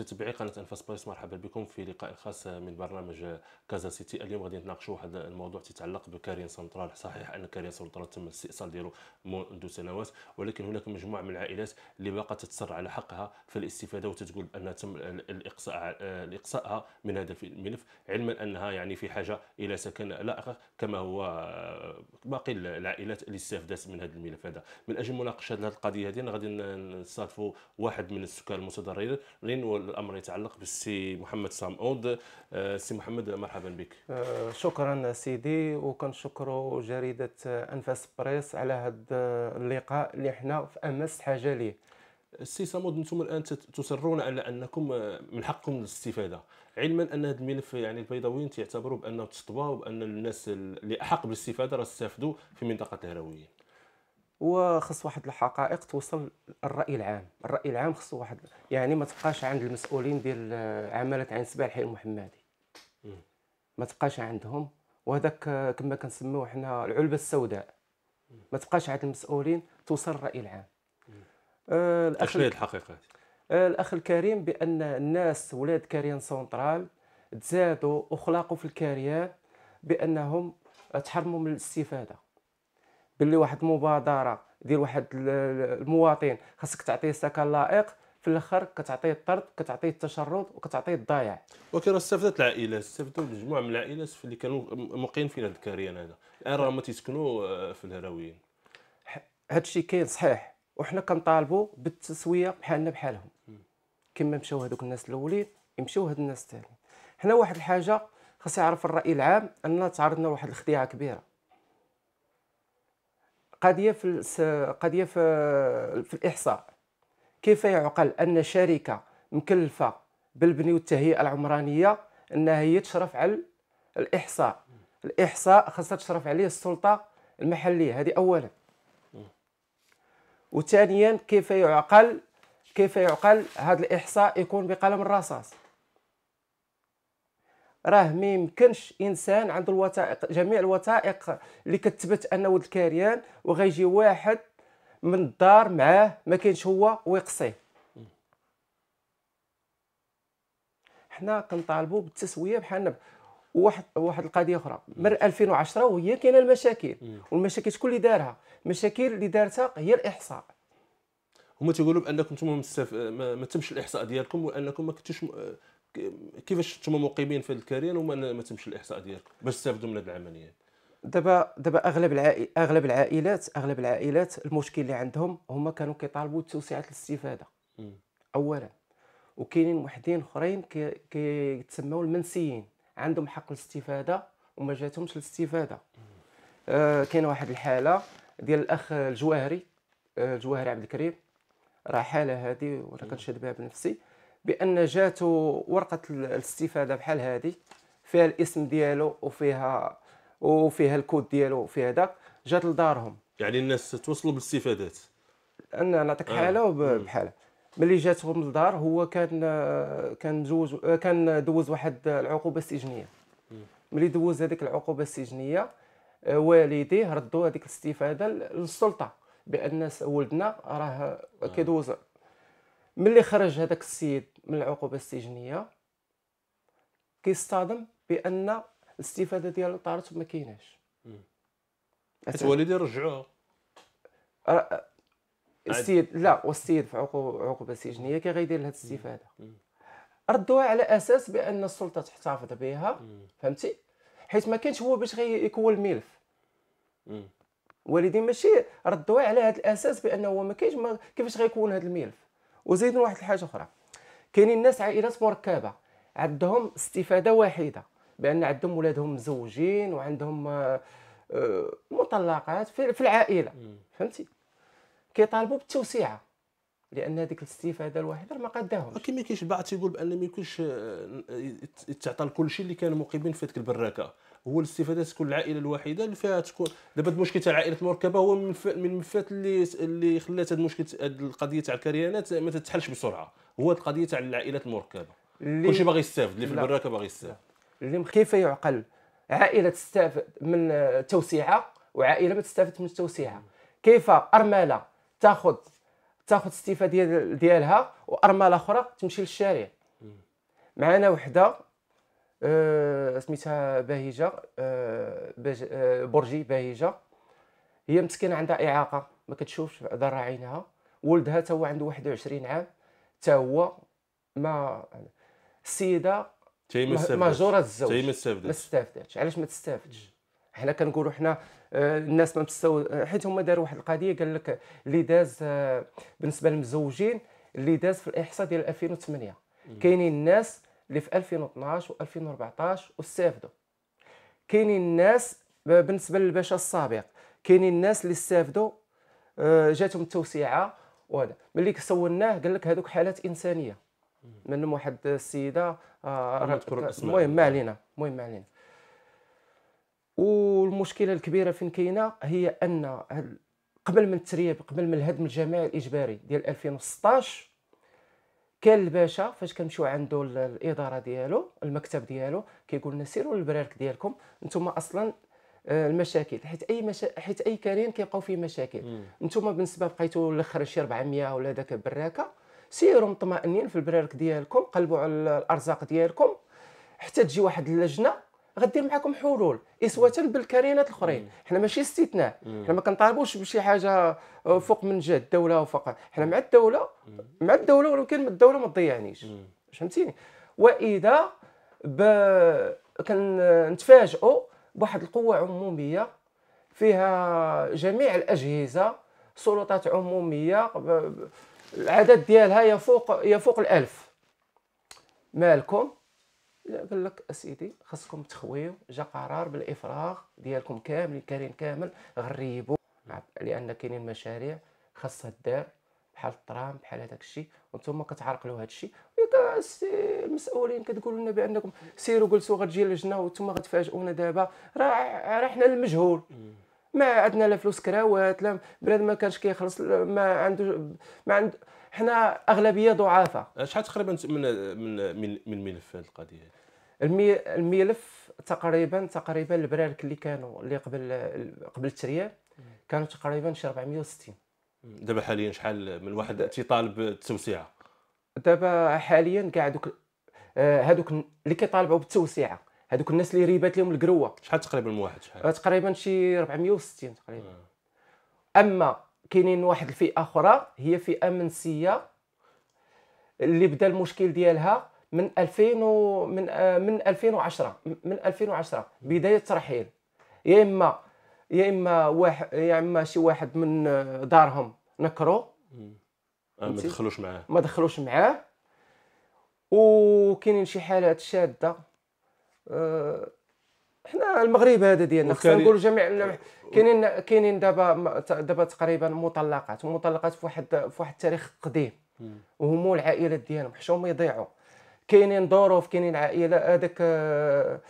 متتبعي قناه انفاس بلايص مرحبا بكم في لقاء خاص من برنامج كازا سيتي اليوم غادي نتناقشوا واحد الموضوع تيتعلق بكارين سنترال صحيح ان كارين سنترال تم الاستئصال ديالو منذ سنوات ولكن هناك مجموعه من العائلات اللي باقا تتصر على حقها في الاستفاده وتتقول بانها تم الاقصاء الاقصاءها من هذا الملف علما انها يعني في حاجه الى سكن لائق كما هو باقي العائلات اللي استفدت من هذا الملف هذا من اجل مناقشه هذه القضيه هذه غادي نستضيفوا واحد من السكان المتضررين الامر يتعلق بالسي محمد سام اود آه، سي محمد مرحبا بك آه، شكرا سيدي وكنشكروا جريده انفاس بريس على هذا اللقاء اللي حنا في امس حاجه ليه السي سامود انتم الان تصرون على انكم آه، من حقكم الاستفاده علما ان هذا الملف يعني البيضاويين تعتبروا بانه تسطبا وبان الناس اللي احق بالاستفاده راه استفادوا في منطقه الهراويين وخص واحد الحقائق توصل الراي العام الراي العام خصو واحد يعني ما تبقاش عند المسؤولين ديال عماله عين سبع الحي المحمدي ما تبقاش عندهم وهذاك كما كنسميوه حنا العلبه السوداء ما تبقاش عند المسؤولين توصل الراي العام آه الاخ الحقيقه آه الاخ الكريم بان الناس ولاد كاريان سونترال تزادوا اخلاقوا في الكاريان بانهم تحرموا من الاستفاده باللي واحد المبادره ديال واحد المواطن خاصك تعطيه السكن اللائق في الاخر كتعطيه الطرد كتعطيه التشرد وكتعطيه الضياع ولكن استفدت استفادت العائلات استفادوا مجموعه من العائلات اللي كانوا مقيمين في هذا الكاريان هذا الان راه ما تيسكنوا آه، في الهراويين هذا الشيء كاين صحيح وحنا كنطالبوا بالتسويه بحالنا بحالهم كما مشاو هذوك الناس الاولين يمشيو هاد الناس الثانيين حنا واحد الحاجه خاص يعرف الراي العام ان تعرضنا لواحد الخديعه كبيره قضيه في قضيه في, في الاحصاء كيف يعقل ان شركه مكلفه بالبني والتهيئه العمرانيه انها هي تشرف على الاحصاء الاحصاء خاصها تشرف عليه السلطه المحليه هذه اولا وثانيا كيف يعقل كيف يعقل هذا الاحصاء يكون بقلم الرصاص راه ما يمكنش انسان عنده الوثائق جميع الوثائق اللي كتثبت انه ولد الكاريان وغيجي واحد من الدار معاه ما كاينش هو ويقصيه حنا كنطالبوا بالتسويه بحال واحد واحد القضيه اخرى من 2010 وهي كاينه المشاكل والمشاكل شكون اللي دارها المشاكل اللي دارتها هي الاحصاء هما تيقولوا بانكم انتم ما تمش الاحصاء ديالكم وانكم ما كنتوش كيفاش انتم مقيمين في هذا الكارير وما ما تمشي الاحصاء ديالكم باش تستافدوا من هذه العمليه دابا دابا اغلب العائل اغلب العائلات اغلب العائلات المشكل اللي عندهم هما كانوا كيطالبوا بتوسعه الاستفاده م. اولا وكاينين وحدين اخرين كيتسموا كي المنسيين عندهم حق الاستفاده وما جاتهمش الاستفاده آه كاين واحد الحاله ديال الاخ الجواهري آه الجواهري عبد الكريم راه حاله هذه وانا كنشهد بها بنفسي بان جاتو ورقه الاستفاده بحال هذه فيها الاسم ديالو وفيها وفيها الكود ديالو وفيها هذا جات لدارهم يعني الناس توصلوا بالاستفادات انا نعطيك آه. حاله آه. بحاله ملي جاتهم للدار هو كان كان زوج كان دوز واحد العقوبه سجنيه ملي دوز هذيك العقوبه السجنيه والديه ردوا هذيك الاستفاده للسلطه بان ولدنا راه كيدوز ملي خرج هذاك السيد من العقوبه السجنيه كيصطدم بان الاستفاده ديالو طارت وما كايناش حيت والدي رجعوها السيد لا والسيد في عقوبه سجنيه كي غيدير لهاد الاستفاده ردوها على اساس بان السلطه تحتفظ بها فهمتي حيت ما كانش هو باش غيكون الملف والدي ماشي ردوها على هذا الاساس بانه هو ما كاينش كيفاش غيكون هذا الملف وزيدنا واحد الحاجه اخرى كاينين الناس عائلات مركبه عندهم استفاده واحده بان عندهم ولادهم مزوجين وعندهم آه، آه، مطلقات في العائله فهمتي كيطالبوا بالتوسيعه لان هذيك الاستفاده الواحده ما قداهمش ما كاينش البعض تيقول بان ما يكونش آه، يتعطى لكل شيء اللي كانوا مقيمين في هذيك البراكه هو الاستفاده تكون العائله الواحده اللي فيها تكون دابا المشكل تاع العائلات المركبه هو من الملفات اللي اللي خلات هذا المشكل هذه القضيه تاع الكريانات ما تتحلش بسرعه هو القضيه تاع العائلات المركبه اللي... كلشي باغي يستافد اللي في البراكه باغي يستافد اللي كيف يعقل عائله تستافد من التوسعه وعائله ما تستافد من التوسعه كيف ارمله تاخذ تاخذ استفاده ديالها وارمله اخرى تمشي للشارع معنا وحده آه، سميتها بهيجه آه، آه، برجي بهيجه هي مسكينه عندها اعاقه ما كتشوفش ضرر عينها ولدها تا هو عنده 21 عام تا هو ما السيده ماجوره الزوج ما استافدتش ما استافدتش علاش ما تستافدش حنا كنقولوا حنا الناس ما مستو حيت هما داروا واحد القضيه قال لك اللي داز بالنسبه للمزوجين اللي داز في الاحصاء ديال 2008 كاينين الناس اللي في 2012 و2014 واستافدوا كاينين الناس آه، بالنسبه للباشا السابق كاينين الناس اللي استافدوا آه، جاتهم التوسعه وهذا ملي سولناه قال لك هذوك حالات انسانيه منهم واحد السيده آه، المهم ما علينا المهم ما علينا والمشكله الكبيره فين كاينه هي ان قبل من الترياب قبل من الهدم الجماعي الاجباري ديال 2016 كاين الباشا فاش كنمشيو عندو الاداره ديالو المكتب ديالو كيقول لنا سيروا للبرارك ديالكم نتوما اصلا آه، المشاكل حيت اي مشا... حيت اي كارين كيبقاو فيه مشاكل نتوما بالنسبه بقيتو الاخر شي 400 ولا داك البراكه سيروا مطمئنين في البرارك ديالكم قلبوا على الارزاق ديالكم حتى تجي واحد اللجنه غدير معكم حلول اسوه بالكرينات الاخرين حنا ماشي استثناء حنا ما كنطالبوش بشي حاجه آه، فوق من جهه الدوله وفوق حنا مع الدوله مع الدوله ولكن الدوله ما تضيعنيش فهمتيني واذا ب... كنتفاجئوا بواحد القوه عموميه فيها جميع الاجهزه سلطات عموميه العدد ديالها يفوق يفوق الالف مالكم الا قال لك اسيدي خاصكم تخويو جا قرار بالافراغ ديالكم كامل كارين كامل غريبوا نعم، لان كاينين مشاريع خاصها الدار بحال الترام بحال هذاك الشيء وانتم كتعرقلوا هذا الشيء المسؤولين كتقولوا لنا بانكم سيروا جلسوا غتجي اللجنه وانتم غتفاجئونا دابا راه راه حنا المجهول ما عندنا لا فلوس كراوات لا بلاد ما كانش كيخلص ما عنده ما عنده حنا اغلبيه ضعافه شحال تقريبا من من من, من ملف هذه القضيه الملف تقريبا تقريبا البرارك اللي كانوا اللي قبل قبل التريال كانوا تقريبا شي 460 دابا حاليا شحال من واحد تيطالب التوسعه دابا حاليا كاع دوك هذوك آه، اللي كيطالبوا بالتوسعه هذوك الناس اللي ريبات لهم القروه شحال تقريبا من واحد شحال آه، تقريبا شي 460 تقريبا آه. اما كاينين واحد الفئه اخرى هي فئه منسيه اللي بدا المشكل ديالها من 2000 و... من آه، من 2010 من 2010 بدايه الترحيل يا اما يا اما واحد يا اما شي واحد من آه، دارهم نكرو آه، ما دخلوش معاه ما دخلوش معاه وكاينين شي حالات شاده أه حنا المغرب هذا ديالنا خصنا نقولوا جميع كاينين كاينين دابا دابا تقريبا مطلقات ومطلقات في واحد في واحد التاريخ قديم وهما العائلات ديالهم حشوم يضيعوا كاينين ظروف كاينين عائله هذاك آه،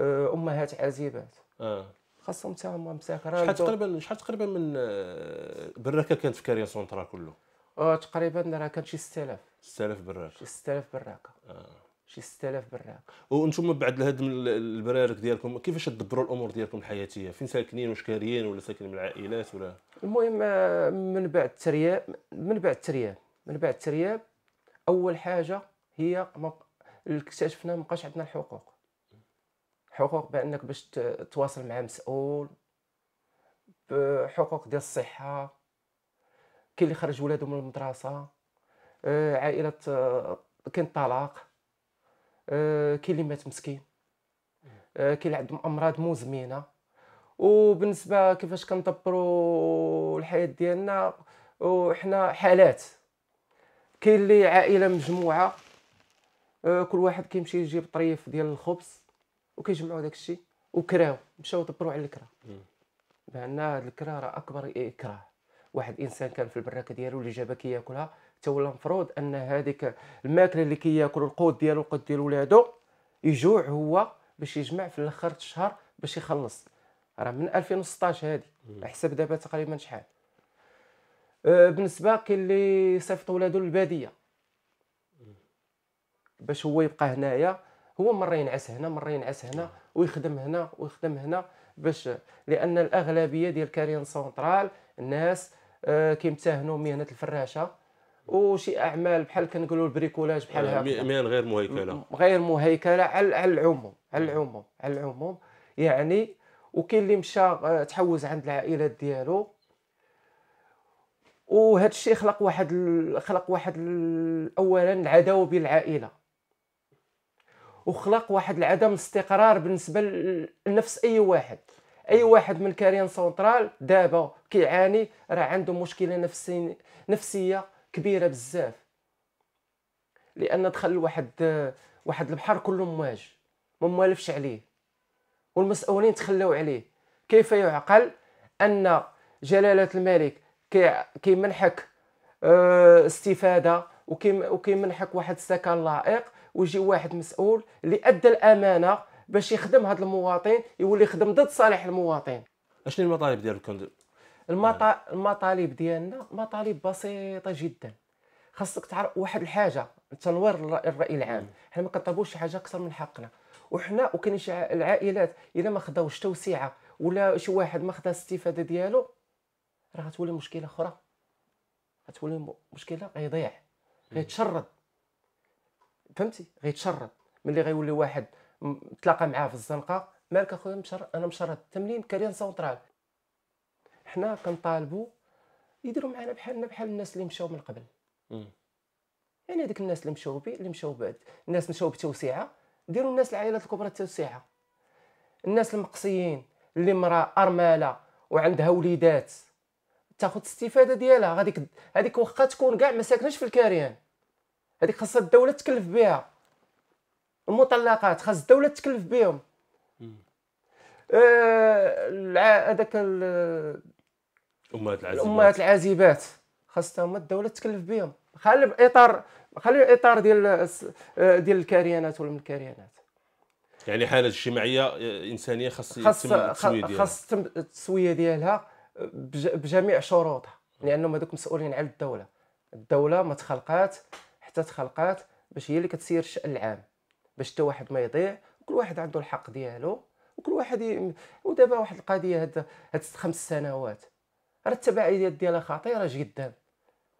آه، امهات عازبات آه. خاصهم حتى هما مساكره شحال تقريبا شحال تقريبا من آه، براكه كانت في كاريا سونترا كله آه تقريبا راه كان شي 6000 6000 براكه 6000 براكه آه. شي 6000 براق وانتم بعد هدم البرارك ديالكم كيفاش تدبروا الامور ديالكم الحياتيه فين ساكنين واش كاريين ولا ساكنين مع العائلات ولا المهم آه، من بعد الترياب من بعد الترياب من بعد الترياب اول حاجه هي اكتشفنا ما بقاش عندنا الحقوق حقوق بانك باش تواصل مع مسؤول حقوق ديال الصحه كاين اللي خرج ولادو من المدرسه آه، عائله آه، كاين طلاق آه، كاين اللي مات مسكين آه، كاين اللي عندهم امراض مزمنه وبالنسبه كيفاش كنطبروا الحياه ديالنا وحنا حالات كاين اللي عائله مجموعه آه، كل واحد كيمشي يجيب طريف ديال الخبز وكيجمعوا داك الشيء وكراو مشاو طبروا على الكرا بان هاد الكرا راه اكبر اكراه واحد الانسان كان في البراكه ديالو اللي جابها كياكلها حتى ولا مفروض ان هذيك الماكله اللي كياكل القوت ديالو القوت ديال ولادو يجوع هو باش يجمع في الاخر الشهر باش يخلص راه من 2016 هادي حسب دابا تقريبا شحال أه، بالنسبه كاين اللي صيفط ولادو للباديه باش هو يبقى هنايا هو مره ينعس هنا مره ينعس هنا ويخدم هنا ويخدم هنا باش لان الاغلبيه ديال كاريان سونترال الناس آه، كيمتهنوا مهنه الفراشه وشي اعمال بحال كنقولوا البريكولاج بحال آه، هكا مهن غير مهيكله غير مهيكله على العموم على العموم على العموم يعني وكاين اللي مشى آه، تحوز عند العائلات ديالو وهذا الشيء خلق واحد خلق واحد اولا العداوه بين العائله وخلق واحد عدم استقرار بالنسبه لنفس اي واحد اي واحد من كاريان سونترال دابا كيعاني راه عنده مشكله نفسي نفسيه كبيره بزاف لان دخل واحد واحد البحر كله مواج ما موالفش عليه والمسؤولين تخلوا عليه كيف يعقل ان جلاله الملك كيمنحك آه، استفاده وكيمنحك واحد السكن لائق ويجي واحد مسؤول اللي ادى الامانه باش يخدم هذا المواطن يولي يخدم ضد صالح المواطن اشنو المطالب ديالكم المط... المطالب ديالنا مطالب بسيطه جدا خاصك تعرف واحد الحاجه تنوير الراي العام حنا ما كنطلبوش شي حاجه اكثر من حقنا وحنا وكاين شي العائلات الا ما خداوش توسيعه ولا شي واحد ما خدا الاستفاده ديالو راه غتولي مشكله اخرى غتولي مشكله غيضيع غيتشرد فهمتي غيتشرد ملي غيولي واحد تلاقى معاه في الزنقه مالك اخويا مشر انا مشرد التمرين كاريان سونترال حنا كنطالبوا يديروا معنا بحالنا بحال الناس اللي مشاو من قبل م. يعني هذيك الناس اللي مشاو اللي مشاو بعد الناس مشاو بتوسيعه ديروا الناس العائلات الكبرى التوسيعه الناس المقصيين اللي امراه ارمله وعندها وليدات تاخذ الاستفاده ديالها هذيك هذيك واخا تكون كاع ما ساكنش في الكاريان هذيك خاصها الدوله تكلف بها المطلقات خاص الدوله تكلف بهم آه، هذاك الامهات العازبات الامهات العازبات خاصة هما الدوله تكلف بهم خلي بإطار خلي الاطار ديال آه، ديال الكريانات ولا من الكريانات يعني حاله اجتماعيه آه، انسانيه خاص خاص التسويه ديالها خاص التسويه ديالها بجميع شروطها لانهم هذوك مسؤولين على الدوله الدوله ما تخلقات حتى تخلقات باش هي اللي كتسير الشان العام باش حتى واحد ما يضيع كل واحد عنده الحق ديالو وكل واحد ي... ودابا واحد القضيه هاد هاد خمس سنوات راه التبعيات ديالها خطيره جدا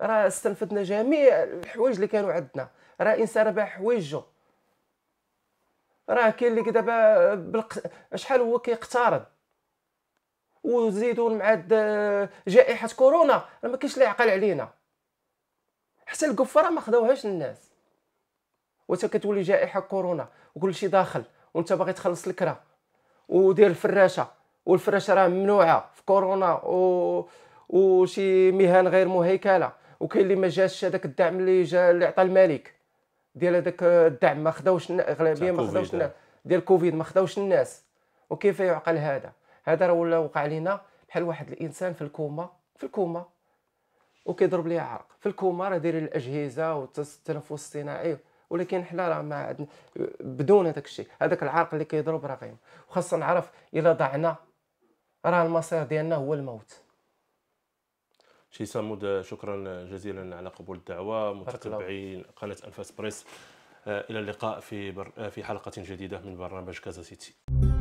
راه استنفدنا جميع الحوايج اللي كانوا عندنا راه انسان ربح حوايجو راه كاين اللي دابا بالق... شحال هو كيقترض وزيدوا مع آه، جائحه كورونا ما كاينش اللي يعقل علينا حتى القفره ما خداوهاش الناس وانت كتولي جائحه كورونا وكلشي داخل وانت باغي تخلص الكره ودير الفراشه والفراشه راه ممنوعه في كورونا و وشي مهن غير مهيكله وكاين اللي ما جاش هذاك الدعم اللي جا اللي عطى الملك ديال هذاك الدعم ما خداوش الاغلبيه ما خداوش آه. ديال كوفيد ما خداوش الناس وكيف يعقل هذا هذا راه ولا وقع لينا بحال واحد الانسان في الكوما في الكوما وكيضرب ليه عرق في الكوما راه داير الاجهزه والتنفس الصناعي ولكن حنا راه ما عندنا بدون هذاك الشيء هذاك العرق اللي كيضرب راه غيم وخاصنا نعرف الا ضعنا راه المصير ديالنا هو الموت شي سامود شكرا جزيلا على قبول الدعوه متتبعي قناه انفاس بريس الى اللقاء في بر... في حلقه جديده من برنامج كازا سيتي